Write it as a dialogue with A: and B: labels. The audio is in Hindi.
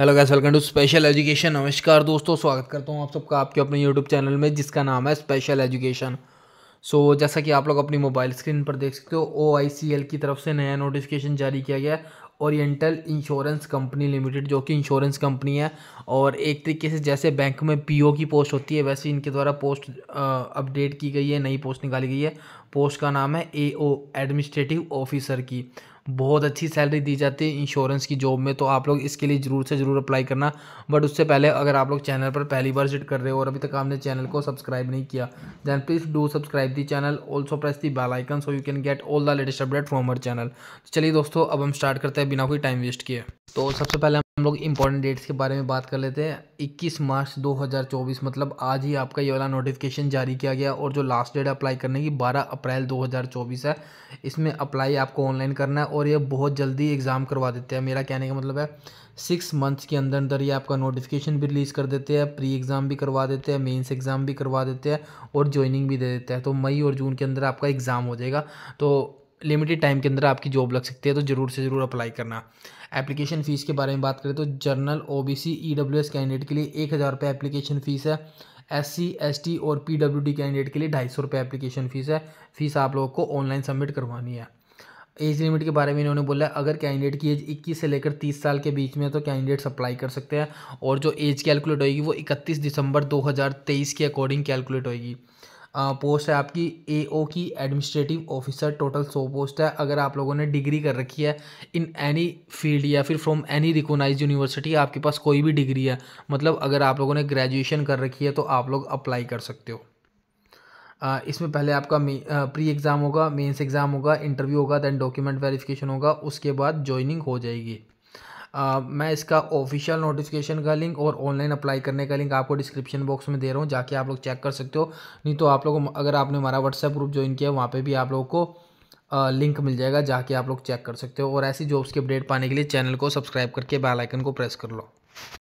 A: hello guys welcome to special education नमस्कार दोस्तों स्वागत करता हूँ आप सबका आपके अपने यूट्यूब चैनल में जिसका नाम है स्पेशल एजुकेशन सो so, जैसा कि आप लोग अपनी मोबाइल स्क्रीन पर देख सकते हो ओ की तरफ से नया नोटिफिकेशन जारी किया गया है ओरिएंटल इंश्योरेंस कंपनी लिमिटेड जो कि इंश्योरेंस कंपनी है और एक तरीके से जैसे बैंक में पीओ की पोस्ट होती है वैसे इनके द्वारा पोस्ट अपडेट की गई है नई पोस्ट निकाली गई है पोस्ट का नाम है एओ एडमिनिस्ट्रेटिव ऑफिसर की बहुत अच्छी सैलरी दी जाती है इंश्योरेंस की जॉब में तो आप लोग इसके लिए ज़रूर से ज़रूर अप्लाई करना बट उससे पहले अगर आप लोग चैनल पर पहली बार विजिट कर रहे हो और अभी तक आपने चैनल को सब्सक्राइब नहीं किया then please do subscribe the channel also press the bell icon so you can get all the latest update from our channel तो चलिए दोस्तों अब हम स्टार्ट करते हैं बिना कोई टाइम वेस्ट किए तो सबसे पहले हम लोग इंपॉर्टेंट डेट्स के बारे में बात कर लेते हैं 21 मार्च 2024 मतलब आज ही आपका ये वाला नोटिफिकेशन जारी किया गया और जो लास्ट डेट अप्लाई करने की 12 अप्रैल 2024 है इसमें अप्लाई आपको ऑनलाइन करना है और ये बहुत जल्दी एग्ज़ाम करवा देते हैं मेरा कहने का मतलब है सिक्स मंथ्स के अंदर अंदर ये आपका नोटिफिकेशन भी रिलीज़ कर देते हैं प्री एग्ज़ाम भी करवा देते हैं मेन्स एग्ज़ाम भी करवा देते हैं और ज्वाइनिंग भी दे देते हैं तो मई और जून के अंदर आपका एग्ज़ाम हो जाएगा तो लिमिटेड टाइम के अंदर आपकी जॉब लग सकती है तो ज़रूर से ज़रूर अप्लाई करना एप्लीकेशन फ़ीस के बारे में बात करें तो general O B C E W S candidate के लिए एक हज़ार रुपये एप्लीकेशन फ़ीस है एस सी एस टी और पी डब्ल्यू डी कैंडिडेट के लिए ढाई सौ रुपये एप्लीकेशन फ़ीस है फ़ीस आप लोगों को ऑनलाइन सबमिट करवानी है एज लिमिट के बारे में इन्होंने बोला है अगर कैंडिडेट की एज 21 से लेकर 30 साल के बीच में है तो कैंडिडेट्स अप्लाई कर सकते हैं और जो एज कैलकुलेट होएगी वो 31 दिसंबर 2023 के अकॉर्डिंग कैलकुलेट होएगी पोस्ट है आपकी एओ की एडमिनिस्ट्रेटिव ऑफिसर टोटल सौ पोस्ट है अगर आप लोगों ने डिग्री कर रखी है इन एनी फील्ड या फिर फ्रॉम एनी रिकोनाइज यूनिवर्सिटी आपके पास कोई भी डिग्री है मतलब अगर आप लोगों ने ग्रेजुएशन कर रखी है तो आप लोग अप्लाई कर सकते हो इसमें पहले आपका प्री एग्ज़ाम होगा मेंस एग्ज़ाम होगा इंटरव्यू होगा दैन डॉक्यूमेंट वेरिफिकेशन होगा उसके बाद ज्वाइनिंग हो जाएगी आ, मैं इसका ऑफिशियल नोटिफिकेशन का लिंक और ऑनलाइन अप्लाई करने का लिंक आपको डिस्क्रिप्शन बॉक्स में दे रहा हूँ जाके आप लोग चेक कर सकते हो नहीं तो आप लोग अगर आपने हमारा व्हाट्सएप ग्रुप ज्वाइन किया वहाँ पर भी आप लोग को लिंक मिल जाएगा जाके आप लोग चेक कर सकते हो और ऐसी जॉब्स की अपडेट पाने के लिए चैनल को सब्सक्राइब करके बेलाइकन को प्रेस कर लो